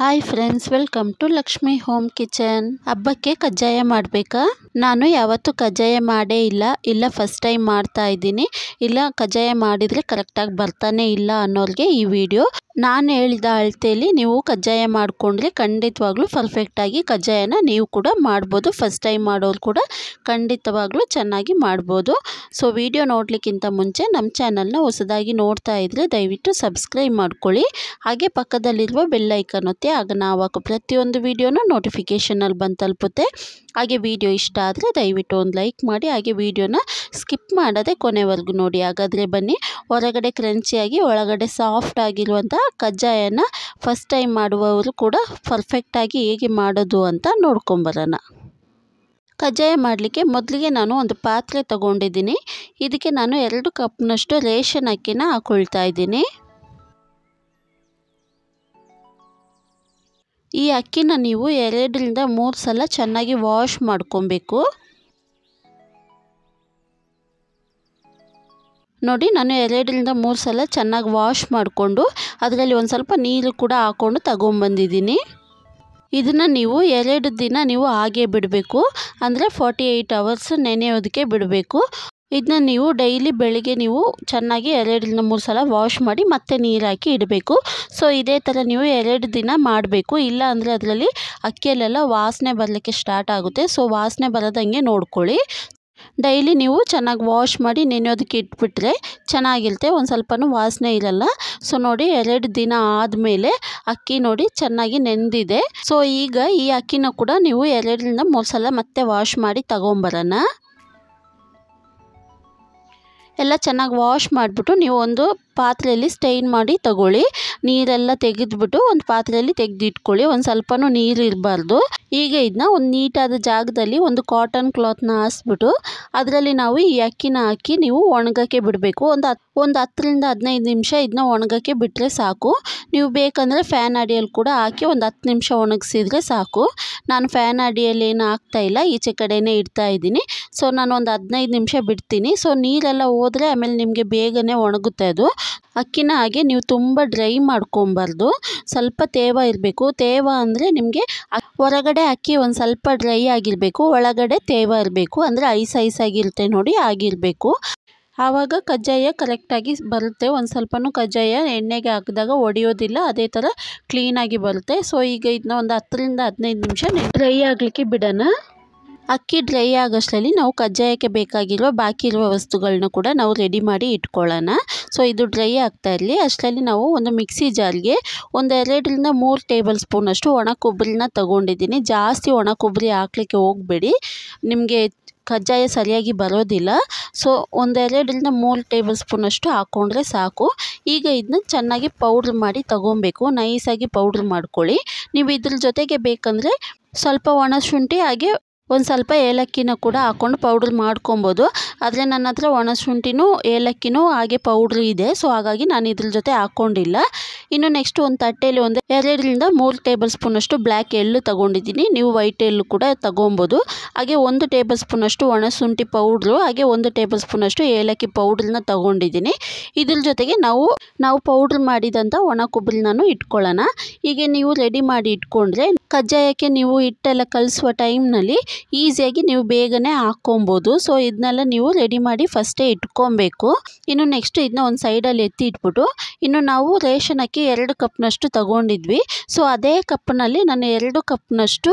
hi friends welcome to Lakshmi home kitchen ಹಬ್ಬಕ್ಕೆ ಕಜ್ಜಾಯ ಮಾಡಬೇಕಾ ನಾನು ಯಾವತ್ತೂ ಕಜ್ಜಾಯ ಮಾಡೇ ಇಲ್ಲ ಇಲ್ಲ ಫಸ್ಟ್ ಟೈಮ್ ಮಾಡ್ತಾ ಇದ್ದೀನಿ ಇಲ್ಲ ಕಜ್ಜಾಯ ಮಾಡಿದರೆ ಕರೆಕ್ಟಾಗಿ ಬರ್ತಾನೆ ಇಲ್ಲ ಅನ್ನೋರಿಗೆ ಈ ವಿಡಿಯೋ ನಾನು ಹೇಳಿದ ಅಳತೆಯಲ್ಲಿ ನೀವು ಕಜ್ಜಾಯ ಮಾಡಿಕೊಂಡ್ರೆ ಖಂಡಿತವಾಗ್ಲೂ ಪರ್ಫೆಕ್ಟಾಗಿ ಕಜ್ಜಾಯನ ನೀವು ಕೂಡ ಮಾಡ್ಬೋದು ಫಸ್ಟ್ ಟೈಮ್ ಮಾಡೋರು ಕೂಡ ಖಂಡಿತವಾಗ್ಲೂ ಚೆನ್ನಾಗಿ ಮಾಡ್ಬೋದು ಸೊ ವಿಡಿಯೋ ನೋಡಲಿಕ್ಕಿಂತ ಮುಂಚೆ ನಮ್ಮ ಚಾನಲ್ನ ಹೊಸದಾಗಿ ನೋಡ್ತಾ ಇದ್ದರೆ ದಯವಿಟ್ಟು ಸಬ್ಸ್ಕ್ರೈಬ್ ಮಾಡ್ಕೊಳ್ಳಿ ಹಾಗೆ ಪಕ್ಕದಲ್ಲಿರುವ ಬೆಲ್ಲೈಕನ್ನು ಸಿಗುತ್ತೆ ಆಗ ನಾವು ಹಾಕೋ ಪ್ರತಿಯೊಂದು ವೀಡಿಯೋನೂ ನೋಟಿಫಿಕೇಷನಲ್ಲಿ ಬಂದು ತಲುಪುತ್ತೆ ಹಾಗೆ ವೀಡಿಯೋ ಇಷ್ಟ ಆದರೆ ದಯವಿಟ್ಟು ಒಂದು ಲೈಕ್ ಮಾಡಿ ಹಾಗೆ ವೀಡಿಯೋನ ಸ್ಕಿಪ್ ಮಾಡೋದೇ ಕೊನೆವರೆಗೂ ನೋಡಿ ಹಾಗಾದರೆ ಬನ್ನಿ ಹೊರಗಡೆ ಕ್ರಂಚಿಯಾಗಿ ಒಳಗಡೆ ಸಾಫ್ಟ್ ಆಗಿರುವಂಥ ಕಜ್ಜಾಯನ ಫಸ್ಟ್ ಟೈಮ್ ಮಾಡುವವರು ಕೂಡ ಪರ್ಫೆಕ್ಟಾಗಿ ಹೇಗೆ ಮಾಡೋದು ಅಂತ ನೋಡ್ಕೊಂಬರೋಣ ಕಜ್ಜಾಯ ಮಾಡಲಿಕ್ಕೆ ಮೊದಲಿಗೆ ನಾನು ಒಂದು ಪಾತ್ರೆ ತಗೊಂಡಿದ್ದೀನಿ ಇದಕ್ಕೆ ನಾನು ಎರಡು ಕಪ್ನಷ್ಟು ರೇಷನ್ ಅಕ್ಕಿನ ಹಾಕ್ಕೊಳ್ತಾ ಇದ್ದೀನಿ ಈ ಅಕ್ಕಿನ ನೀವು ಎರಡರಿಂದ ಮೂರು ಸಲ ಚೆನ್ನಾಗಿ ವಾಶ್ ಮಾಡ್ಕೊಬೇಕು ನೋಡಿ ನಾನು ಎರಡರಿಂದ ಮೂರು ಸಲ ಚೆನ್ನಾಗಿ ವಾಶ್ ಮಾಡಿಕೊಂಡು ಅದರಲ್ಲಿ ಒಂದು ಸ್ವಲ್ಪ ನೀರು ಕೂಡ ಹಾಕ್ಕೊಂಡು ತಗೊಂಬಂದಿದ್ದೀನಿ ಇದನ್ನು ನೀವು ಎರಡು ದಿನ ನೀವು ಹಾಗೆ ಬಿಡಬೇಕು ಅಂದರೆ ಫಾರ್ಟಿ ಏಯ್ಟ್ ಅವರ್ಸ್ ನೆನೆಯೋದಕ್ಕೆ ಬಿಡಬೇಕು ಇದನ್ನ ನೀವು ಡೈಲಿ ಬೆಳಗ್ಗೆ ನೀವು ಚೆನ್ನಾಗಿ ಎರಡರಿಂದ ಮೂರು ಸಲ ವಾಶ್ ಮಾಡಿ ಮತ್ತೆ ನೀರು ಹಾಕಿ ಇಡಬೇಕು ಸೊ ಇದೇ ಥರ ನೀವು ಎರಡು ದಿನ ಮಾಡಬೇಕು ಇಲ್ಲ ಅಂದರೆ ಅದರಲ್ಲಿ ಅಕ್ಕಿಯಲ್ಲೆಲ್ಲ ವಾಸನೆ ಬರಲಿಕ್ಕೆ ಸ್ಟಾರ್ಟ್ ಆಗುತ್ತೆ ಸೊ ವಾಸನೆ ಬರೋದಂಗೆ ನೋಡ್ಕೊಳ್ಳಿ ಡೈಲಿ ನೀವು ಚೆನ್ನಾಗಿ ವಾಶ್ ಮಾಡಿ ನೆನೆಯೋದಕ್ಕೆ ಇಟ್ಬಿಟ್ರೆ ಚೆನ್ನಾಗಿರುತ್ತೆ ಒಂದು ಸ್ವಲ್ಪನೂ ವಾಸನೆ ಇರಲ್ಲ ಸೊ ನೋಡಿ ಎರಡು ದಿನ ಆದಮೇಲೆ ಅಕ್ಕಿ ನೋಡಿ ಚೆನ್ನಾಗಿ ನೆಂದಿದೆ ಸೊ ಈಗ ಈ ಅಕ್ಕಿನ ಕೂಡ ನೀವು ಎರಡರಿಂದ ಮೂರು ಸಲ ಮತ್ತೆ ವಾಶ್ ಮಾಡಿ ತಗೊಂಬರೋಣ ಎಲ್ಲ ಚೆನ್ನಾಗಿ ವಾಶ್ ಮಾಡಿಬಿಟ್ಟು ನೀವು ಒಂದು ಪಾತ್ರೆಯಲ್ಲಿ ಸ್ಟೈನ್ ಮಾಡಿ ತಗೊಳ್ಳಿ ನೀರೆಲ್ಲ ತೆಗೆದ್ಬಿಟ್ಟು ಒಂದು ಪಾತ್ರೆಯಲ್ಲಿ ತೆಗೆದಿಟ್ಕೊಳ್ಳಿ ಒಂದು ಸ್ವಲ್ಪನೂ ನೀರು ಇರಬಾರ್ದು ಈಗ ಇದನ್ನ ಒಂದು ನೀಟಾದ ಜಾಗದಲ್ಲಿ ಒಂದು ಕಾಟನ್ ಕ್ಲಾತ್ನ ಹಾಸ್ಬಿಟ್ಟು ಅದರಲ್ಲಿ ನಾವು ಈ ಅಕ್ಕಿನ ಹಾಕಿ ನೀವು ಒಣಗೋಕ್ಕೆ ಬಿಡಬೇಕು ಒಂದು ಹತ್ತು ಒಂದು ಹತ್ತರಿಂದ ಹದಿನೈದು ನಿಮಿಷ ಇದನ್ನ ಒಣಗೋಕ್ಕೆ ಬಿಟ್ಟರೆ ಸಾಕು ನೀವು ಬೇಕಂದರೆ ಫ್ಯಾನ್ ಅಡಿಯಲ್ಲಿ ಕೂಡ ಹಾಕಿ ಒಂದು ಹತ್ತು ನಿಮಿಷ ಒಣಗಿಸಿದ್ರೆ ಸಾಕು ನಾನು ಫ್ಯಾನ್ ಅಡಿಯಲ್ಲಿ ಏನು ಹಾಕ್ತಾಯಿಲ್ಲ ಈಚೆ ಕಡೆಯೇ ಇಡ್ತಾ ಇದ್ದೀನಿ ಸೊ ನಾನು ಒಂದು ಹದಿನೈದು ನಿಮಿಷ ಬಿಡ್ತೀನಿ ಸೊ ನೀರೆಲ್ಲ ಹೋದರೆ ಆಮೇಲೆ ನಿಮಗೆ ಬೇಗನೆ ಒಣಗುತ್ತೆ ಅದು ಅಕ್ಕಿನ ಹಾಗೆ ನೀವು ತುಂಬ ಡ್ರೈ ಮಾಡ್ಕೊಬಾರ್ದು ಸ್ವಲ್ಪ ತೇವ ಇರಬೇಕು ತೇವ ಅಂದರೆ ನಿಮಗೆ ಹೊರಗಡೆ ಅಕ್ಕಿ ಒಂದು ಸ್ವಲ್ಪ ಡ್ರೈ ಆಗಿರಬೇಕು ಒಳಗಡೆ ತೇವ ಇರಬೇಕು ಅಂದರೆ ಐಸ್ ಐಸ್ ಆಗಿರುತ್ತೆ ನೋಡಿ ಆಗಿರಬೇಕು ಆವಾಗ ಕಜ್ಜಾಯ ಕರೆಕ್ಟಾಗಿ ಬರುತ್ತೆ ಒಂದು ಸ್ವಲ್ಪನೂ ಕಜ್ಜಾಯ ಎಣ್ಣೆಗೆ ಹಾಕಿದಾಗ ಒಡೆಯೋದಿಲ್ಲ ಅದೇ ಥರ ಕ್ಲೀನಾಗಿ ಬರುತ್ತೆ ಸೊ ಈಗ ಇದನ್ನ ಒಂದು ಹತ್ತರಿಂದ ಹದಿನೈದು ನಿಮಿಷ ಡ್ರೈ ಆಗಲಿಕ್ಕೆ ಬಿಡೋಣ ಅಕ್ಕಿ ಡ್ರೈ ಆಗೋಷ್ಟರಲ್ಲಿ ನಾವು ಕಜ್ಜಾಯಕ್ಕೆ ಬೇಕಾಗಿರುವ ಬಾಕಿ ಇರುವ ವಸ್ತುಗಳನ್ನ ಕೂಡ ನಾವು ರೆಡಿ ಮಾಡಿ ಇಟ್ಕೊಳ್ಳೋಣ ಸೊ ಇದು ಡ್ರೈ ಆಗ್ತಾ ಇರಲಿ ಅಷ್ಟರಲ್ಲಿ ನಾವು ಒಂದು ಮಿಕ್ಸಿ ಜಾರ್ಗೆ ಒಂದು ಎರಡರಿಂದ ಮೂರು ಟೇಬಲ್ ಸ್ಪೂನಷ್ಟು ಒಣ ಕೊಬ್ಬರಿನ ತೊಗೊಂಡಿದ್ದೀನಿ ಜಾಸ್ತಿ ಒಣ ಕೊಬ್ಬರಿ ಹಾಕ್ಲಿಕ್ಕೆ ಹೋಗಬೇಡಿ ನಿಮಗೆ ಕಜ್ಜಾಯ ಸರಿಯಾಗಿ ಬರೋದಿಲ್ಲ ಸೊ ಒಂದೆರಡರಿಂದ ಮೂರು ಟೇಬಲ್ ಸ್ಪೂನಷ್ಟು ಹಾಕ್ಕೊಂಡ್ರೆ ಸಾಕು ಈಗ ಇದನ್ನ ಚೆನ್ನಾಗಿ ಪೌಡ್ರ್ ಮಾಡಿ ತೊಗೊಬೇಕು ನೈಸಾಗಿ ಪೌಡ್ರ್ ಮಾಡ್ಕೊಳ್ಳಿ ನೀವು ಇದ್ರ ಜೊತೆಗೆ ಬೇಕಂದರೆ ಸ್ವಲ್ಪ ಒಣ ಶುಂಠಿ ಹಾಗೆ ಒಂದು ಸ್ವಲ್ಪ ಏಲಕ್ಕಿನ ಕೂಡ ಹಾಕ್ಕೊಂಡು ಪೌಡ್ರ್ ಮಾಡ್ಕೊಬೋದು ಆದರೆ ನನ್ನ ಹತ್ರ ಒಣಶುಂಠಿನೂ ಏಲಕ್ಕಿನೂ ಹಾಗೆ ಪೌಡ್ರ್ ಇದೆ ಸೊ ಹಾಗಾಗಿ ನಾನು ಇದ್ರ ಜೊತೆ ಹಾಕ್ಕೊಂಡಿಲ್ಲ ಇನ್ನು ನೆಕ್ಸ್ಟ್ ಒಂದು ತಟ್ಟೆಯಲ್ಲಿ ಒಂದು ಎರಡರಿಂದ ಮೂರು ಟೇಬಲ್ ಅಷ್ಟು ಬ್ಲ್ಯಾಕ್ ಎಳ್ಳು ತಗೊಂಡಿದ್ದೀನಿ ನೀವು ವೈಟ್ ಎಳ್ಳು ಕೂಡ ತಗೊಬೋದು ಹಾಗೆ ಒಂದು ಟೇಬಲ್ ಒಣ ಶುಂಠಿ ಪೌಡ್ರು ಹಾಗೆ ಒಂದು ಟೇಬಲ್ ಅಷ್ಟು ಏಲಕ್ಕಿ ಪೌಡ್ರನ್ನ ತಗೊಂಡಿದ್ದೀನಿ ಇದ್ರ ಜೊತೆಗೆ ನಾವು ನಾವು ಪೌಡ್ರ್ ಮಾಡಿದಂಥ ಒಣ ಕೊಬ್ಬರಿನೂ ಇಟ್ಕೊಳ್ಳೋಣ ಹೀಗೆ ನೀವು ರೆಡಿ ಮಾಡಿ ಇಟ್ಕೊಂಡ್ರೆ ಕಜ್ಜಾಯಕ್ಕೆ ನೀವು ಹಿಟ್ಟೆಲ್ಲ ಕಲಿಸುವ ಟೈಮ್ನಲ್ಲಿ ಈಸಿಯಾಗಿ ನೀವು ಬೇಗನೆ ಹಾಕ್ಕೊಬೋದು ಸೊ ಇದನ್ನೆಲ್ಲ ನೀವು ರೆಡಿ ಮಾಡಿ ಫಸ್ಟೇ ಇಟ್ಕೊಬೇಕು ಇನ್ನು ನೆಕ್ಸ್ಟ್ ಇದನ್ನ ಒಂದು ಸೈಡಲ್ಲಿ ಎತ್ತಿ ಇಟ್ಬಿಟ್ಟು ಇನ್ನು ನಾವು ರೇಷನ್ ಹಾಕಿ ಎರಡು ಕಪ್ನಷ್ಟು ತಗೊಂಡಿದ್ವಿ ಸೊ ಅದೇ ಕಪ್ನಲ್ಲಿ ನಾನು ಎರಡು ಕಪ್ನಷ್ಟು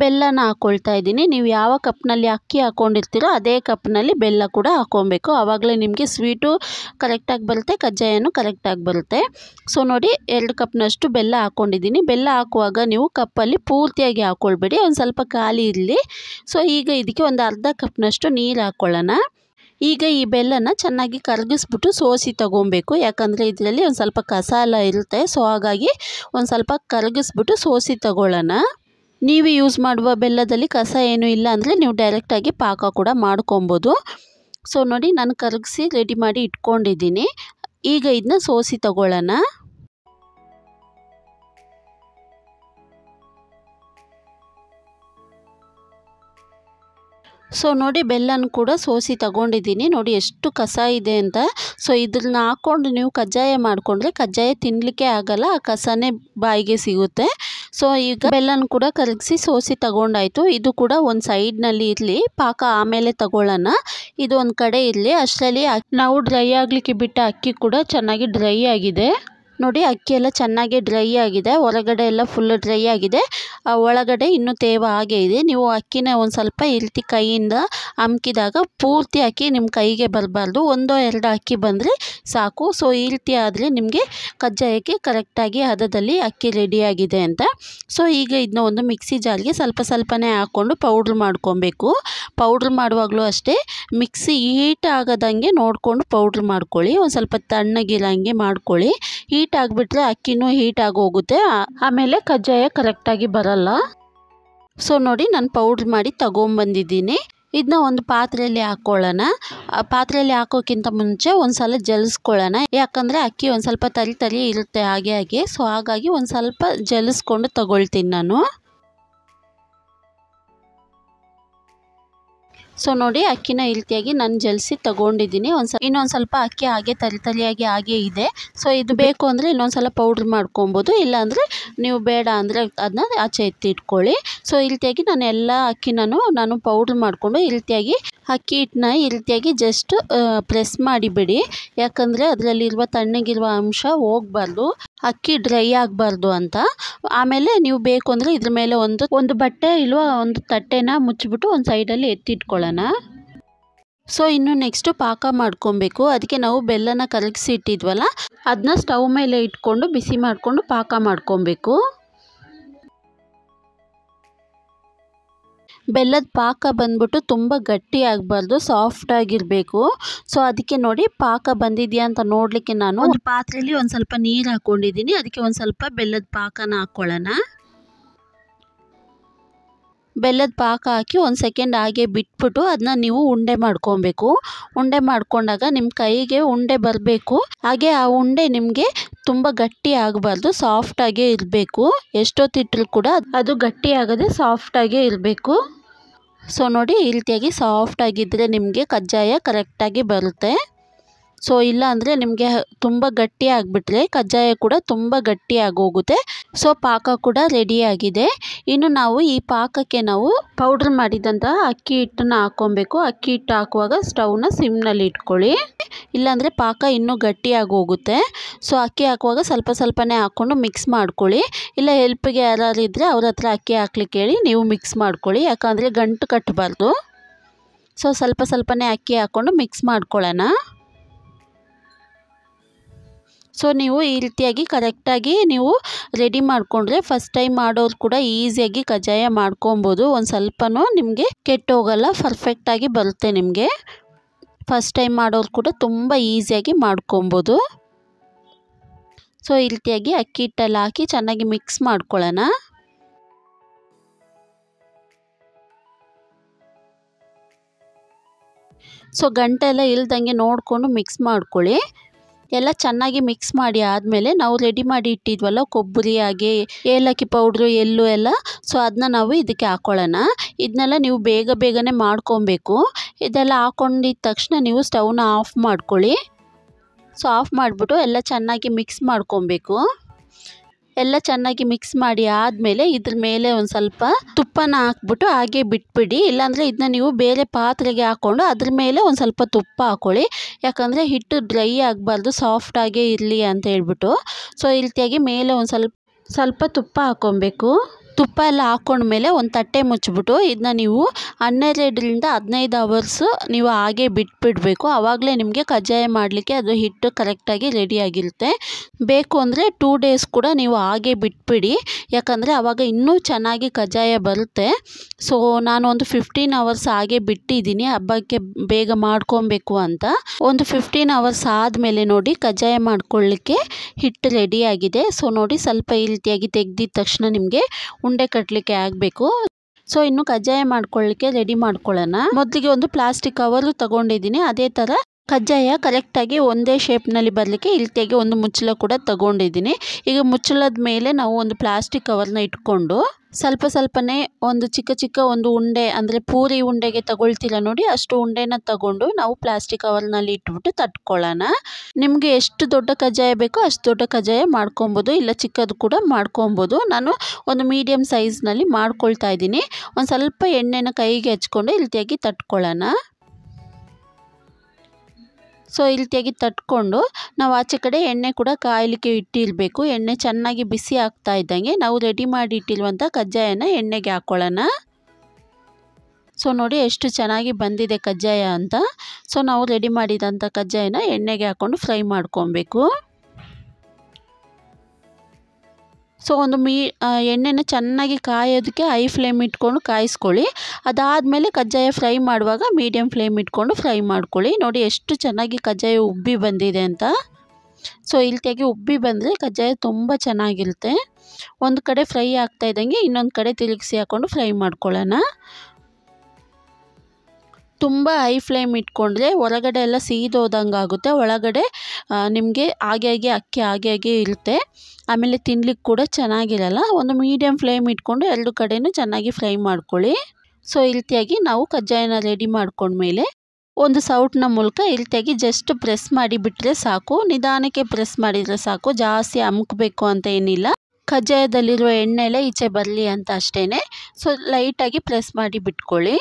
ಬೆಲ್ಲನ ಹಾಕೊಳ್ತಾ ಇದ್ದೀನಿ ನೀವು ಯಾವ ಕಪ್ನಲ್ಲಿ ಅಕ್ಕಿ ಹಾಕ್ಕೊಂಡಿರ್ತೀರೋ ಅದೇ ಕಪ್ನಲ್ಲಿ ಬೆಲ್ಲ ಕೂಡ ಹಾಕ್ಕೊಬೇಕು ಆವಾಗಲೇ ನಿಮಗೆ ಸ್ವೀಟು ಕರೆಕ್ಟಾಗಿ ಬರುತ್ತೆ ಕಜ್ಜಾಯನೂ ಕರೆಕ್ಟಾಗಿ ಬರುತ್ತೆ ಸೊ ನೋಡಿ ಎರಡು ಕಪ್ನಷ್ಟು ಬೆಲ್ಲ ಹಾಕ್ಕೊಂಡಿದ್ದೀನಿ ಬೆಲ್ಲ ಹಾಕುವಾಗ ನೀವು ಕಪ್ಪಲ್ಲಿ ಪೂರ್ತಿಯಾಗಿ ಹಾಕ್ಕೊಳ್ಬೇಡಿ ಒಂದು ಸ್ವಲ್ಪ ಖಾಲಿ ಇರಲಿ ಸೊ ಈಗ ಇದಕ್ಕೆ ಒಂದು ಅರ್ಧ ಕಪ್ನಷ್ಟು ನೀರು ಹಾಕ್ಕೊಳ್ಳೋಣ ಈಗ ಈ ಬೆಲ್ಲನ ಚೆನ್ನಾಗಿ ಕರಗಿಸ್ಬಿಟ್ಟು ಸೋಸಿ ತಗೊಬೇಕು ಯಾಕಂದರೆ ಇದರಲ್ಲಿ ಒಂದು ಸ್ವಲ್ಪ ಕಸ ಎಲ್ಲ ಇರುತ್ತೆ ಸೊ ಹಾಗಾಗಿ ಒಂದು ಸ್ವಲ್ಪ ಕರಗಿಸ್ಬಿಟ್ಟು ಸೋಸಿ ತಗೊಳ್ಳೋಣ ನೀವು ಯೂಸ್ ಮಾಡುವ ಬೆಲ್ಲದಲ್ಲಿ ಕಸ ಏನೂ ಇಲ್ಲ ಅಂದರೆ ನೀವು ಡೈರೆಕ್ಟಾಗಿ ಪಾಕ ಕೂಡ ಮಾಡ್ಕೊಬೋದು ಸೊ ನೋಡಿ ನಾನು ಕರಗಿಸಿ ರೆಡಿ ಮಾಡಿ ಇಟ್ಕೊಂಡಿದ್ದೀನಿ ಈಗ ಇದನ್ನ ಸೋಸಿ ತಗೊಳ್ಳೋಣ ಸೊ ನೋಡಿ ಬೆಲ್ಲನ ಕೂಡ ಸೋಸಿ ತಗೊಂಡಿದ್ದೀನಿ ನೋಡಿ ಎಷ್ಟು ಕಸ ಇದೆ ಅಂತ ಸೊ ಇದನ್ನ ಹಾಕ್ಕೊಂಡು ನೀವು ಕಜ್ಜಾಯ ಮಾಡಿಕೊಂಡ್ರೆ ಕಜ್ಜಾಯ ತಿನ್ನಲಿಕ್ಕೆ ಆಗಲ್ಲ ಆ ಕಸನೇ ಬಾಯಿಗೆ ಸಿಗುತ್ತೆ ಸೊ ಈಗ ಬೆಲ್ಲನ ಕೂಡ ಕರಗಿಸಿ ಸೋಸಿ ತಗೊಂಡಾಯಿತು ಇದು ಕೂಡ ಒಂದು ಸೈಡ್ನಲ್ಲಿ ಇರಲಿ ಪಾಕ ಆಮೇಲೆ ತಗೊಳ್ಳೋಣ ಇದು ಒಂದು ಕಡೆ ಇರಲಿ ಅಷ್ಟರಲ್ಲಿ ನಾವು ಡ್ರೈ ಆಗಲಿಕ್ಕೆ ಬಿಟ್ಟ ಅಕ್ಕಿ ಕೂಡ ಚೆನ್ನಾಗಿ ಡ್ರೈ ಆಗಿದೆ ನೋಡಿ ಅಕ್ಕಿ ಎಲ್ಲ ಚೆನ್ನಾಗಿ ಡ್ರೈ ಆಗಿದೆ ಹೊರಗಡೆ ಎಲ್ಲ ಫುಲ್ ಡ್ರೈ ಆಗಿದೆ ಒಳಗಡೆ ಇನ್ನೂ ತೇವ ಹಾಗೆ ಇದೆ ನೀವು ಅಕ್ಕಿನ ಒಂದು ಸ್ವಲ್ಪ ಈ ರೀತಿ ಕೈಯಿಂದ ಅಮ್ಕಿದಾಗ ಪೂರ್ತಿ ಅಕ್ಕಿ ನಿಮ್ಮ ಕೈಗೆ ಬರಬಾರ್ದು ಒಂದೋ ಎರಡು ಅಕ್ಕಿ ಬಂದರೆ ಸಾಕು ಸೊ ಈ ರೀತಿ ಆದರೆ ನಿಮಗೆ ಕಜ್ಜಾಯಕ್ಕೆ ಕರೆಕ್ಟಾಗಿ ಹದದಲ್ಲಿ ಅಕ್ಕಿ ರೆಡಿಯಾಗಿದೆ ಅಂತ ಸೊ ಈಗ ಇದನ್ನ ಒಂದು ಮಿಕ್ಸಿ ಜಾಲಿಗೆ ಸ್ವಲ್ಪ ಸ್ವಲ್ಪನೇ ಹಾಕ್ಕೊಂಡು ಪೌಡ್ರ್ ಮಾಡ್ಕೊಬೇಕು ಪೌಡ್ರ್ ಮಾಡುವಾಗಲೂ ಅಷ್ಟೇ ಮಿಕ್ಸಿ ಹೀಟ್ ಆಗದಂಗೆ ನೋಡಿಕೊಂಡು ಪೌಡ್ರ್ ಮಾಡ್ಕೊಳ್ಳಿ ಒಂದು ಸ್ವಲ್ಪ ತಣ್ಣಗಿರಂಗೆ ಮಾಡ್ಕೊಳ್ಳಿ ಹೀಟ್ ಹೀಟ್ ಆಗಿಬಿಟ್ರೆ ಅಕ್ಕಿನೂ ಹೀಟ್ ಆಗೋಗುತ್ತೆ ಆಮೇಲೆ ಕಜ್ಜಾಯ ಕರೆಕ್ಟಾಗಿ ಬರಲ್ಲ ಸೊ ನೋಡಿ ನಾನು ಪೌಡ್ರ್ ಮಾಡಿ ತಗೊಂಬಂದಿದ್ದೀನಿ ಇದನ್ನ ಒಂದು ಪಾತ್ರೆಯಲ್ಲಿ ಹಾಕ್ಕೊಳ್ಳೋಣ ಪಾತ್ರೆಯಲ್ಲಿ ಹಾಕೋಕ್ಕಿಂತ ಮುಂಚೆ ಒಂದು ಸಲ ಜಲಿಸ್ಕೊಳ್ಳೋಣ ಯಾಕಂದರೆ ಅಕ್ಕಿ ಒಂದು ಸ್ವಲ್ಪ ತರಿ ತರಿ ಇರುತ್ತೆ ಹಾಗೆ ಹಾಗೆ ಸೊ ಹಾಗಾಗಿ ಒಂದು ಸ್ವಲ್ಪ ಜಲಿಸ್ಕೊಂಡು ತಗೊಳ್ತೀನಿ ನಾನು ಸೊ ನೋಡಿ ಅಕ್ಕಿನ ಇಲ್ತಿಯಾಗಿ ನಾನು ಜಲ್ಸಿ ತಗೊಂಡಿದ್ದೀನಿ ಒಂದು ಇನ್ನೊಂದು ಸ್ವಲ್ಪ ಅಕ್ಕಿ ಹಾಗೆ ತಲೆ ತಲಿಯಾಗಿ ಹಾಗೆ ಇದೆ ಸೊ ಇದು ಬೇಕು ಅಂದರೆ ಇನ್ನೊಂದು ಸಲ ಪೌಡ್ರ್ ಮಾಡ್ಕೊಬೋದು ಇಲ್ಲಾಂದರೆ ನೀವು ಬೇಡ ಅಂದರೆ ಅದನ್ನ ಆಚೆ ಎತ್ತಿಟ್ಕೊಳ್ಳಿ ಸೊ ಇಲ್ತಿಯಾಗಿ ನಾನು ಎಲ್ಲ ಅಕ್ಕಿನೂ ನಾನು ಪೌಡ್ರ್ ಮಾಡಿಕೊಂಡು ಇಲ್ತಿಯಾಗಿ ಅಕ್ಕಿ ಹಿಟ್ಟನ್ನ ಈ ರೀತಿಯಾಗಿ ಜಸ್ಟ್ ಪ್ರೆಸ್ ಮಾಡಿಬಿಡಿ ಯಾಕಂದರೆ ಅದರಲ್ಲಿರುವ ತಣ್ಣಗಿರುವ ಅಂಶ ಹೋಗಬಾರ್ದು ಅಕ್ಕಿ ಡ್ರೈ ಆಗಬಾರ್ದು ಅಂತ ಆಮೇಲೆ ನೀವು ಬೇಕು ಅಂದರೆ ಇದ್ರ ಮೇಲೆ ಒಂದು ಒಂದು ಬಟ್ಟೆ ಇಲ್ವಾ ಒಂದು ತಟ್ಟೆನ ಮುಚ್ಚಿಬಿಟ್ಟು ಒಂದು ಸೈಡಲ್ಲಿ ಎತ್ತಿಟ್ಕೊಳ್ಳೋಣ ಸೊ ಇನ್ನು ನೆಕ್ಸ್ಟು ಪಾಕ ಮಾಡ್ಕೊಬೇಕು ಅದಕ್ಕೆ ನಾವು ಬೆಲ್ಲನ ಕರಗಿಸಿ ಇಟ್ಟಿದ್ವಲ್ಲ ಅದನ್ನ ಸ್ಟವ್ ಮೇಲೆ ಇಟ್ಕೊಂಡು ಬಿಸಿ ಮಾಡಿಕೊಂಡು ಪಾಕ ಮಾಡ್ಕೊಬೇಕು ಬೆಲ್ಲದ ಪಾಕ ಬಂದ್ಬಿಟ್ಟು ತುಂಬ ಗಟ್ಟಿ ಆಗಬಾರ್ದು ಸಾಫ್ಟಾಗಿರಬೇಕು ಸೊ ಅದಕ್ಕೆ ನೋಡಿ ಪಾಕ ಬಂದಿದೆಯಾ ಅಂತ ನೋಡಲಿಕ್ಕೆ ನಾನು ಒಂದು ಪಾತ್ರೆಯಲ್ಲಿ ಒಂದು ಸ್ವಲ್ಪ ನೀರು ಹಾಕ್ಕೊಂಡಿದ್ದೀನಿ ಅದಕ್ಕೆ ಒಂದು ಸ್ವಲ್ಪ ಬೆಲ್ಲದ ಪಾಕನ ಹಾಕ್ಕೊಳ್ಳೋಣ ಬೆಲ್ಲದ ಪಾಕ ಹಾಕಿ ಒಂದು ಸೆಕೆಂಡ್ ಹಾಗೆ ಬಿಟ್ಬಿಟ್ಟು ಅದನ್ನ ನೀವು ಉಂಡೆ ಮಾಡ್ಕೊಬೇಕು ಉಂಡೆ ಮಾಡ್ಕೊಂಡಾಗ ನಿಮ್ಮ ಕೈಗೆ ಉಂಡೆ ಬರಬೇಕು ಹಾಗೆ ಆ ಉಂಡೆ ನಿಮಗೆ ತುಂಬ ಗಟ್ಟಿ ಆಗಬಾರ್ದು ಸಾಫ್ಟಾಗೇ ಇರಬೇಕು ಎಷ್ಟೊತ್ತಿಟ್ಟರು ಕೂಡ ಅದು ಗಟ್ಟಿ ಆಗದೆ ಸಾಫ್ಟಾಗೇ ಇರಬೇಕು ಸೊ ನೋಡಿ ಈ ರೀತಿಯಾಗಿ ಸಾಫ್ಟಾಗಿದ್ದರೆ ನಿಮಗೆ ಕಜ್ಜಾಯ ಕರೆಕ್ಟಾಗಿ ಬರುತ್ತೆ ಸೊ ಇಲ್ಲ ನಿಮಗೆ ತುಂಬ ಗಟ್ಟಿ ಆಗಿಬಿಟ್ರೆ ಕಜ್ಜಾಯ ಕೂಡ ತುಂಬ ಗಟ್ಟಿಯಾಗಿ ಹೋಗುತ್ತೆ ಸೊ ಪಾಕ ಕೂಡ ರೆಡಿಯಾಗಿದೆ ಇನ್ನು ನಾವು ಈ ಪಾಕಕ್ಕೆ ನಾವು ಪೌಡ್ರ್ ಮಾಡಿದಂತಹ ಅಕ್ಕಿ ಹಿಟ್ಟನ್ನ ಹಾಕ್ಕೊಬೇಕು ಅಕ್ಕಿ ಹಿಟ್ಟು ಹಾಕುವಾಗ ಸ್ಟವ್ನ ಸಿಮ್ನಲ್ಲಿ ಇಟ್ಕೊಳ್ಳಿ ಇಲ್ಲಾಂದರೆ ಪಾಕ ಇನ್ನೂ ಗಟ್ಟಿಯಾಗಿ ಹೋಗುತ್ತೆ ಸೊ ಅಕ್ಕಿ ಹಾಕುವಾಗ ಸ್ವಲ್ಪ ಸ್ವಲ್ಪನೇ ಹಾಕ್ಕೊಂಡು ಮಿಕ್ಸ್ ಮಾಡ್ಕೊಳ್ಳಿ ಇಲ್ಲ ಹೆಲ್ಪ್ಗೆ ಯಾರು ಇದ್ದರೆ ಅವ್ರ ಹತ್ರ ಅಕ್ಕಿ ಹಾಕ್ಲಿಕ್ಕೆ ಹೇಳಿ ನೀವು ಮಿಕ್ಸ್ ಮಾಡ್ಕೊಳ್ಳಿ ಯಾಕಂದರೆ ಗಂಟು ಕಟ್ಟಬಾರ್ದು ಸೊ ಸ್ವಲ್ಪ ಸ್ವಲ್ಪನೇ ಅಕ್ಕಿ ಹಾಕ್ಕೊಂಡು ಮಿಕ್ಸ್ ಮಾಡ್ಕೊಳ್ಳೋಣ ಸೊ ನೀವು ಈ ರೀತಿಯಾಗಿ ಕರೆಕ್ಟಾಗಿ ನೀವು ರೆಡಿ ಮಾಡಿಕೊಂಡ್ರೆ ಫಸ್ಟ್ ಟೈಮ್ ಮಾಡೋರು ಕೂಡ ಈಸಿಯಾಗಿ ಕಜ್ಜಾಯ ಮಾಡ್ಕೊಬೋದು ಒಂದು ಸ್ವಲ್ಪನೂ ನಿಮಗೆ ಕೆಟ್ಟೋಗಲ್ಲ ಪರ್ಫೆಕ್ಟಾಗಿ ಬರುತ್ತೆ ನಿಮಗೆ ಫಸ್ಟ್ ಟೈಮ್ ಮಾಡೋರು ಕೂಡ ತುಂಬ ಈಸಿಯಾಗಿ ಮಾಡ್ಕೊಬೋದು ಸೊ ಈ ರೀತಿಯಾಗಿ ಅಕ್ಕಿ ಹಿಟ್ಟಲ್ಲಿ ಹಾಕಿ ಚೆನ್ನಾಗಿ ಮಿಕ್ಸ್ ಮಾಡ್ಕೊಳ್ಳೋಣ ಸೊ ಗಂಟೆಲ್ಲ ಇಲ್ದಂಗೆ ನೋಡಿಕೊಂಡು ಮಿಕ್ಸ್ ಮಾಡ್ಕೊಳ್ಳಿ ಎಲ್ಲ ಚೆನ್ನಾಗಿ ಮಿಕ್ಸ್ ಮಾಡಿ ಆದಮೇಲೆ ನಾವು ರೆಡಿ ಮಾಡಿ ಇಟ್ಟಿದ್ವಲ್ಲ ಕೊಬ್ಬರಿ ಹಾಗೆ ಏಲಕ್ಕಿ ಪೌಡ್ರು ಎಲ್ಲು ಎಲ್ಲ ಸೊ ಅದನ್ನ ನಾವು ಇದಕ್ಕೆ ಹಾಕ್ಕೊಳ್ಳೋಣ ಇದನ್ನೆಲ್ಲ ನೀವು ಬೇಗ ಬೇಗನೆ ಮಾಡ್ಕೊಬೇಕು ಇದೆಲ್ಲ ಹಾಕ್ಕೊಂಡಿದ್ದ ತಕ್ಷಣ ನೀವು ಸ್ಟವ್ನ ಆಫ್ ಮಾಡ್ಕೊಳ್ಳಿ ಸೊ ಆಫ್ ಮಾಡಿಬಿಟ್ಟು ಎಲ್ಲ ಚೆನ್ನಾಗಿ ಮಿಕ್ಸ್ ಮಾಡ್ಕೊಬೇಕು ಎಲ್ಲ ಚೆನ್ನಾಗಿ ಮಿಕ್ಸ್ ಮಾಡಿ ಆದಮೇಲೆ ಇದ್ರ ಮೇಲೆ ಒಂದು ಸ್ವಲ್ಪ ತುಪ್ಪನ ಹಾಕ್ಬಿಟ್ಟು ಹಾಗೆ ಬಿಟ್ಬಿಡಿ ಇಲ್ಲಾಂದರೆ ಇದನ್ನ ನೀವು ಬೇರೆ ಪಾತ್ರೆಗೆ ಹಾಕ್ಕೊಂಡು ಅದ್ರ ಮೇಲೆ ಒಂದು ಸ್ವಲ್ಪ ತುಪ್ಪ ಹಾಕೊಳ್ಳಿ ಯಾಕಂದರೆ ಹಿಟ್ಟು ಡ್ರೈ ಆಗಬಾರ್ದು ಸಾಫ್ಟಾಗೇ ಇರಲಿ ಅಂತ ಹೇಳ್ಬಿಟ್ಟು ಸೊ ಈ ರೀತಿಯಾಗಿ ಮೇಲೆ ಒಂದು ಸ್ವಲ್ಪ ಸ್ವಲ್ಪ ತುಪ್ಪ ಹಾಕ್ಕೊಬೇಕು ತುಪ್ಪ ಎಲ್ಲ ಹಾಕ್ಕೊಂಡ್ಮೇಲೆ ಒಂದು ತಟ್ಟೆ ಮುಚ್ಚಿಬಿಟ್ಟು ಇದನ್ನ ನೀವು ಹನ್ನೆರಡರಿಂದ ಹದಿನೈದು ಅವರ್ಸು ನೀವು ಹಾಗೆ ಬಿಟ್ಬಿಡಬೇಕು ಆವಾಗಲೇ ನಿಮಗೆ ಕಜ್ಜಾಯ ಮಾಡಲಿಕ್ಕೆ ಅದು ಹಿಟ್ಟು ಕರೆಕ್ಟಾಗಿ ರೆಡಿಯಾಗಿರುತ್ತೆ ಬೇಕು ಅಂದರೆ ಟೂ ಡೇಸ್ ಕೂಡ ನೀವು ಹಾಗೆ ಬಿಟ್ಬಿಡಿ ಯಾಕಂದರೆ ಆವಾಗ ಇನ್ನೂ ಚೆನ್ನಾಗಿ ಕಜ್ಜಾಯ ಬರುತ್ತೆ ಸೊ ನಾನು ಒಂದು ಫಿಫ್ಟೀನ್ ಅವರ್ಸ್ ಹಾಗೆ ಬಿಟ್ಟಿದ್ದೀನಿ ಹಬ್ಬಕ್ಕೆ ಬೇಗ ಮಾಡ್ಕೊಬೇಕು ಅಂತ ಒಂದು ಫಿಫ್ಟೀನ್ ಅವರ್ಸ್ ಆದಮೇಲೆ ನೋಡಿ ಕಜ್ಜಾಯ ಮಾಡ್ಕೊಳ್ಳಿಕ್ಕೆ ಹಿಟ್ಟು ರೆಡಿಯಾಗಿದೆ ಸೊ ನೋಡಿ ಸ್ವಲ್ಪ ಈ ರೀತಿಯಾಗಿ ತೆಗೆದಿದ ತಕ್ಷಣ ನಿಮಗೆ ಉಂಡೆ ಕಟ್ಟಲಿಕ್ಕೆ ಆಗಬೇಕು ಸೊ ಇನ್ನು ಕಜ್ಜಾಯ ಮಾಡ್ಕೊಳ್ಳಿಕ್ಕೆ ರೆಡಿ ಮಾಡ್ಕೊಳ್ಳೋಣ ಮೊದಲಿಗೆ ಒಂದು ಪ್ಲಾಸ್ಟಿಕ್ ಕವರು ತಗೊಂಡಿದ್ದೀನಿ ಅದೇ ಥರ ಕಜ್ಜಾಯ ಕರೆಕ್ಟಾಗಿ ಒಂದೇ ಶೇಪ್ನಲ್ಲಿ ಬರಲಿಕ್ಕೆ ಇಲ್ತೆಗೆ ಒಂದು ಮುಚ್ಚಳ ಕೂಡ ತಗೊಂಡಿದ್ದೀನಿ ಈಗ ಮುಚ್ಚಳದ ಮೇಲೆ ನಾವು ಒಂದು ಪ್ಲಾಸ್ಟಿಕ್ ಕವರ್ನ ಇಟ್ಕೊಂಡು ಸ್ವಲ್ಪ ಸ್ವಲ್ಪನೇ ಒಂದು ಚಿಕ್ಕ ಚಿಕ್ಕ ಒಂದು ಉಂಡೆ ಅಂದರೆ ಪೂರಿ ಉಂಡೆಗೆ ತಗೊಳ್ತಿಲ್ಲ ನೋಡಿ ಅಷ್ಟು ಉಂಡೆನ ತಗೊಂಡು ನಾವು ಪ್ಲಾಸ್ಟಿಕ್ ಕವರ್ನಲ್ಲಿ ಇಟ್ಬಿಟ್ಟು ತಟ್ಕೊಳ್ಳೋಣ ನಿಮಗೆ ಎಷ್ಟು ದೊಡ್ಡ ಕಜ್ಜಾಯ ಬೇಕೋ ಅಷ್ಟು ದೊಡ್ಡ ಕಜ್ಜಾಯ ಮಾಡ್ಕೊಬೋದು ಇಲ್ಲ ಚಿಕ್ಕದು ಕೂಡ ಮಾಡ್ಕೊಬೋದು ನಾನು ಒಂದು ಮೀಡಿಯಮ್ ಸೈಜ್ನಲ್ಲಿ ಮಾಡ್ಕೊಳ್ತಾ ಇದ್ದೀನಿ ಒಂದು ಸ್ವಲ್ಪ ಎಣ್ಣೆನ ಕೈಗೆ ಹಚ್ಕೊಂಡು ಇಲ್ತಿಯಾಗಿ ತಟ್ಕೊಳ್ಳೋಣ ಸೊ ಇಲ್ಲಿ ರೀತಿಯಾಗಿ ತಟ್ಕೊಂಡು ನಾವು ಆಚೆ ಕಡೆ ಎಣ್ಣೆ ಕೂಡ ಕಾಯಲಿಕ್ಕೆ ಇಟ್ಟಿರಬೇಕು ಎಣ್ಣೆ ಚೆನ್ನಾಗಿ ಬಿಸಿ ಆಗ್ತಾ ಇದ್ದಂಗೆ ನಾವು ರೆಡಿ ಮಾಡಿ ಇಟ್ಟಿರುವಂಥ ಕಜ್ಜಾಯನ ಎಣ್ಣೆಗೆ ಹಾಕ್ಕೊಳ್ಳೋಣ ಸೊ ನೋಡಿ ಎಷ್ಟು ಚೆನ್ನಾಗಿ ಬಂದಿದೆ ಕಜ್ಜಾಯ ಅಂತ ಸೊ ನಾವು ರೆಡಿ ಮಾಡಿದಂಥ ಕಜ್ಜಾಯನ ಎಣ್ಣೆಗೆ ಹಾಕ್ಕೊಂಡು ಫ್ರೈ ಮಾಡ್ಕೊಬೇಕು ಸೊ ಒಂದು ಮೀ ಎಣ್ಣೆನ ಚೆನ್ನಾಗಿ ಕಾಯೋದಕ್ಕೆ ಹೈ ಫ್ಲೇಮ್ ಇಟ್ಕೊಂಡು ಕಾಯಿಸ್ಕೊಳ್ಳಿ ಅದಾದಮೇಲೆ ಕಜ್ಜಾಯ ಫ್ರೈ ಮಾಡುವಾಗ ಮೀಡಿಯಮ್ ಫ್ಲೇಮ್ ಇಟ್ಕೊಂಡು ಫ್ರೈ ಮಾಡ್ಕೊಳ್ಳಿ ನೋಡಿ ಎಷ್ಟು ಚೆನ್ನಾಗಿ ಕಜ್ಜಾಯ ಉಬ್ಬಿ ಬಂದಿದೆ ಅಂತ ಸೊ ಇಲ್ತಿಯಾಗಿ ಉಬ್ಬಿ ಬಂದರೆ ಕಜ್ಜಾಯ ತುಂಬ ಚೆನ್ನಾಗಿರುತ್ತೆ ಒಂದು ಕಡೆ ಫ್ರೈ ಆಗ್ತಾ ಇನ್ನೊಂದು ಕಡೆ ತಿರುಗಿಸಿ ಹಾಕ್ಕೊಂಡು ಫ್ರೈ ಮಾಡ್ಕೊಳ್ಳೋಣ ತುಂಬ ಐ ಫ್ಲೇಮ್ ಇಟ್ಕೊಂಡ್ರೆ ಹೊರಗಡೆ ಎಲ್ಲ ಸೀದೋದಂಗೆ ಆಗುತ್ತೆ ಒಳಗಡೆ ನಿಮಗೆ ಹಾಗೆ ಹಾಗೆ ಅಕ್ಕಿ ಹಾಗೆ ಹಾಗೆ ಇರುತ್ತೆ ಆಮೇಲೆ ತಿನ್ಲಿಕ್ಕೆ ಕೂಡ ಚೆನ್ನಾಗಿರಲ್ಲ ಒಂದು ಮೀಡಿಯಮ್ ಫ್ಲೇಮ್ ಇಟ್ಕೊಂಡು ಎರಡು ಕಡೆಯೂ ಚೆನ್ನಾಗಿ ಫ್ರೈ ಮಾಡ್ಕೊಳ್ಳಿ ಸೊ ಈ ರೀತಿಯಾಗಿ ನಾವು ಕಜ್ಜಾಯನ ರೆಡಿ ಮಾಡ್ಕೊಂಡ್ಮೇಲೆ ಒಂದು ಸೌಟ್ನ ಮೂಲಕ ಇಲ್ತಿಯಾಗಿ ರೀತಿಯಾಗಿ ಜಸ್ಟ್ ಪ್ರೆಸ್ ಮಾಡಿಬಿಟ್ರೆ ಸಾಕು ನಿಧಾನಕ್ಕೆ ಪ್ರೆಸ್ ಮಾಡಿದರೆ ಸಾಕು ಜಾಸ್ತಿ ಅಮ್ಕಬೇಕು ಅಂತ ಏನಿಲ್ಲ ಕಜ್ಜಾಯದಲ್ಲಿರುವ ಎಣ್ಣೆಲೆ ಈಚೆ ಬರಲಿ ಅಂತ ಅಷ್ಟೇ ಸೊ ಲೈಟಾಗಿ ಪ್ರೆಸ್ ಮಾಡಿ ಬಿಟ್ಕೊಳ್ಳಿ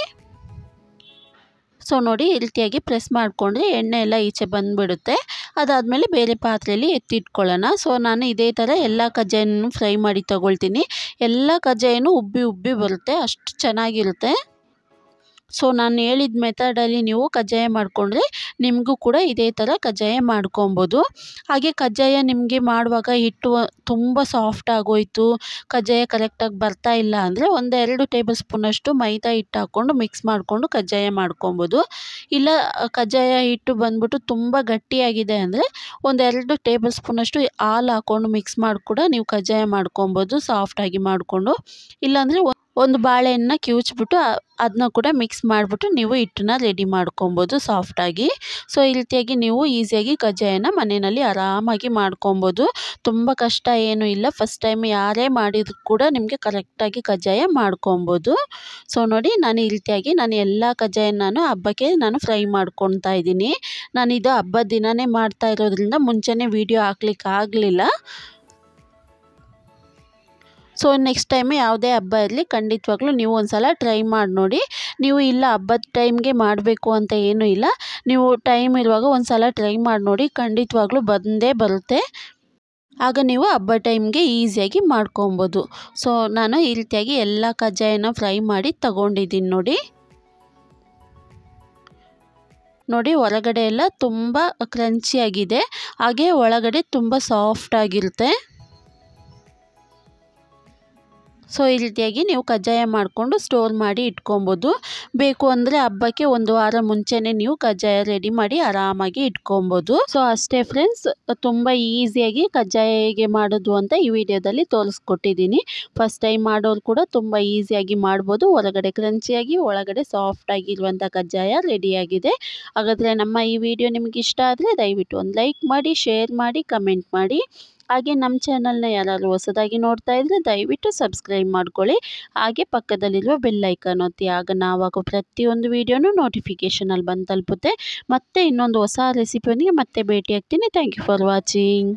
ಸೊ ನೋಡಿ ಇಲ್ತಿಯಾಗಿ ಪ್ರೆಸ್ ಮಾಡಿಕೊಂಡ್ರೆ ಎಣ್ಣೆ ಎಲ್ಲ ಈಚೆ ಬಂದುಬಿಡುತ್ತೆ ಅದಾದಮೇಲೆ ಬೇರೆ ಪಾತ್ರೆಯಲ್ಲಿ ಎತ್ತಿಟ್ಕೊಳ್ಳೋಣ ಸೊ ನಾನು ಇದೇ ಥರ ಎಲ್ಲ ಕಜ್ಜಾಯನೂ ಫ್ರೈ ಮಾಡಿ ತೊಗೊಳ್ತೀನಿ ಎಲ್ಲ ಕಜ್ಜಾಯನೂ ಉಬ್ಬಿ ಉಬ್ಬಿ ಬರುತ್ತೆ ಅಷ್ಟು ಚೆನ್ನಾಗಿರುತ್ತೆ ಸೊ ನಾನು ಹೇಳಿದ ಮೆಥಡಲ್ಲಿ ನೀವು ಕಜ್ಜಾಯ ಮಾಡಿಕೊಂಡ್ರೆ ನಿಮಗೂ ಕೂಡ ಇದೇ ಥರ ಕಜ್ಜಾಯ ಮಾಡ್ಕೊಬೋದು ಹಾಗೆ ಕಜ್ಜಾಯ ನಿಮಗೆ ಮಾಡುವಾಗ ಹಿಟ್ಟು ತುಂಬ ಸಾಫ್ಟ್ ಆಗೋಯಿತು ಕಜ್ಜಾಯ ಕರೆಕ್ಟಾಗಿ ಬರ್ತಾ ಇಲ್ಲ ಅಂದರೆ ಒಂದೆರಡು ಟೇಬಲ್ ಸ್ಪೂನಷ್ಟು ಮೈದಾ ಹಿಟ್ಟು ಹಾಕ್ಕೊಂಡು ಮಿಕ್ಸ್ ಮಾಡಿಕೊಂಡು ಕಜ್ಜಾಯ ಮಾಡ್ಕೊಬೋದು ಇಲ್ಲ ಕಜ್ಜಾಯ ಹಿಟ್ಟು ಬಂದ್ಬಿಟ್ಟು ತುಂಬ ಗಟ್ಟಿಯಾಗಿದೆ ಅಂದರೆ ಒಂದೆರಡು ಟೇಬಲ್ ಸ್ಪೂನಷ್ಟು ಹಾಲು ಹಾಕ್ಕೊಂಡು ಮಿಕ್ಸ್ ಮಾಡಿ ಕೂಡ ನೀವು ಕಜ್ಜಾಯ ಮಾಡ್ಕೊಬೋದು ಸಾಫ್ಟಾಗಿ ಮಾಡಿಕೊಂಡು ಇಲ್ಲಾಂದರೆ ಒಂದು ಬಾಳೆಹಣ್ಣ ಕಿವುಚ್ಬಿಟ್ಟು ಅದನ್ನ ಕೂಡ ಮಿಕ್ಸ್ ಮಾಡಿಬಿಟ್ಟು ನೀವು ಹಿಟ್ಟನ್ನ ರೆಡಿ ಮಾಡ್ಕೊಬೋದು ಸಾಫ್ಟಾಗಿ ಸೊ ಈ ರೀತಿಯಾಗಿ ನೀವು ಈಸಿಯಾಗಿ ಕಜ್ಜಾಯನ ಮನೆಯಲ್ಲಿ ಆರಾಮಾಗಿ ಮಾಡ್ಕೊಬೋದು ತುಂಬ ಕಷ್ಟ ಏನೂ ಇಲ್ಲ ಫಸ್ಟ್ ಟೈಮ್ ಯಾರೇ ಮಾಡಿದ್ರು ಕೂಡ ನಿಮಗೆ ಕರೆಕ್ಟಾಗಿ ಕಜ್ಜಾಯ ಮಾಡ್ಕೊಬೋದು ಸೊ ನೋಡಿ ನಾನು ಈ ರೀತಿಯಾಗಿ ನಾನು ಎಲ್ಲ ಕಜ್ಜಾಯನೂ ಹಬ್ಬಕ್ಕೆ ನಾನು ಫ್ರೈ ಮಾಡ್ಕೊತಾ ಇದ್ದೀನಿ ನಾನು ಇದು ಹಬ್ಬದ ದಿನವೇ ಮಾಡ್ತಾ ಇರೋದ್ರಿಂದ ಮುಂಚೆನೇ ವೀಡಿಯೋ ಹಾಕ್ಲಿಕ್ಕೆ ಆಗಲಿಲ್ಲ ಸೊ ನೆಕ್ಸ್ಟ್ ಟೈಮ್ ಯಾವುದೇ ಹಬ್ಬ ಇರಲಿ ಖಂಡಿತವಾಗ್ಲೂ ನೀವು ಒಂದು ಸಲ ಟ್ರೈ ಮಾಡಿ ನೋಡಿ ನೀವು ಇಲ್ಲ ಹಬ್ಬದ ಟೈಮ್ಗೆ ಮಾಡಬೇಕು ಅಂತ ಏನೂ ಇಲ್ಲ ನೀವು ಟೈಮ್ ಇರುವಾಗ ಒಂದು ಸಲ ಟ್ರೈ ಮಾಡಿ ನೋಡಿ ಖಂಡಿತವಾಗ್ಲೂ ಬಂದೇ ಬರುತ್ತೆ ಆಗ ನೀವು ಹಬ್ಬ ಟೈಮ್ಗೆ ಈಸಿಯಾಗಿ ಮಾಡ್ಕೊಬೋದು ಸೊ ನಾನು ಈ ರೀತಿಯಾಗಿ ಎಲ್ಲ ಕಜ್ಜಾಯನ ಫ್ರೈ ಮಾಡಿ ತಗೊಂಡಿದ್ದೀನಿ ನೋಡಿ ನೋಡಿ ಹೊರಗಡೆ ಎಲ್ಲ ತುಂಬ ಕ್ರಂಚಿಯಾಗಿದೆ ಹಾಗೆ ಒಳಗಡೆ ತುಂಬ ಸಾಫ್ಟ್ ಸೊ ಈ ರೀತಿಯಾಗಿ ನೀವು ಕಜ್ಜಾಯ ಮಾಡಿಕೊಂಡು ಸ್ಟೋರ್ ಮಾಡಿ ಇಟ್ಕೊಬೋದು ಬೇಕು ಅಂದರೆ ಹಬ್ಬಕ್ಕೆ ಒಂದು ವಾರ ಮುಂಚೆನೇ ನೀವು ಕಜ್ಜಾಯ ರೆಡಿ ಮಾಡಿ ಆರಾಮಾಗಿ ಇಟ್ಕೊಬೋದು ಸೊ ಅಷ್ಟೇ ಫ್ರೆಂಡ್ಸ್ ತುಂಬ ಈಸಿಯಾಗಿ ಕಜ್ಜಾಯ ಹೇಗೆ ಮಾಡೋದು ಅಂತ ಈ ವಿಡಿಯೋದಲ್ಲಿ ತೋರಿಸ್ಕೊಟ್ಟಿದ್ದೀನಿ ಫಸ್ಟ್ ಟೈಮ್ ಮಾಡೋರು ಕೂಡ ತುಂಬ ಈಸಿಯಾಗಿ ಮಾಡ್ಬೋದು ಹೊರಗಡೆ ಕ್ರಂಚಿಯಾಗಿ ಒಳಗಡೆ ಸಾಫ್ಟಾಗಿರುವಂಥ ಕಜ್ಜಾಯ ರೆಡಿಯಾಗಿದೆ ಹಾಗಾದರೆ ನಮ್ಮ ಈ ವಿಡಿಯೋ ನಿಮಗೆ ಇಷ್ಟ ಆದರೆ ದಯವಿಟ್ಟು ಒಂದು ಲೈಕ್ ಮಾಡಿ ಶೇರ್ ಮಾಡಿ ಕಮೆಂಟ್ ಮಾಡಿ ಹಾಗೆ ನಮ್ಮ ಚಾನಲ್ನ ಯಾರಾದರೂ ಹೊಸದಾಗಿ ನೋಡ್ತಾ ಇದ್ದರೆ ದಯವಿಟ್ಟು ಸಬ್ಸ್ಕ್ರೈಬ್ ಮಾಡ್ಕೊಳ್ಳಿ ಹಾಗೆ ಪಕ್ಕದಲ್ಲಿರುವ ಬೆಲ್ಲೈಕನ್ ಒತ್ತಿ ಆಗ ನಾವಾಗೋ ಪ್ರತಿಯೊಂದು ವೀಡಿಯೋನು ನೋಟಿಫಿಕೇಷನಲ್ಲಿ ಬಂದು ತಲುಪುತ್ತೆ ಮತ್ತೆ ಇನ್ನೊಂದು ಹೊಸ ರೆಸಿಪಿಯೊಂದಿಗೆ ಮತ್ತೆ ಭೇಟಿ ಆಗ್ತೀನಿ ಥ್ಯಾಂಕ್ ಯು ಫಾರ್ ವಾಚಿಂಗ್